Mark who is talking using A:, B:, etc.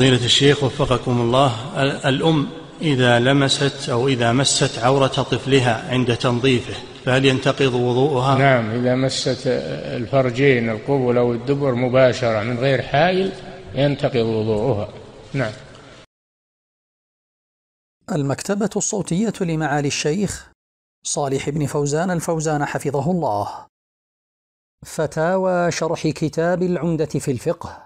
A: فضيلة الشيخ وفقكم الله الأم إذا لمست أو إذا مست عورة طفلها عند تنظيفه فهل ينتقض
B: وضوءها؟ نعم إذا مست الفرجين القبل أو الدبر مباشرة من غير حائل ينتقض وضوءها
C: نعم المكتبة الصوتية لمعالي الشيخ صالح بن فوزان الفوزان حفظه الله فتاوى شرح كتاب العمدة في الفقه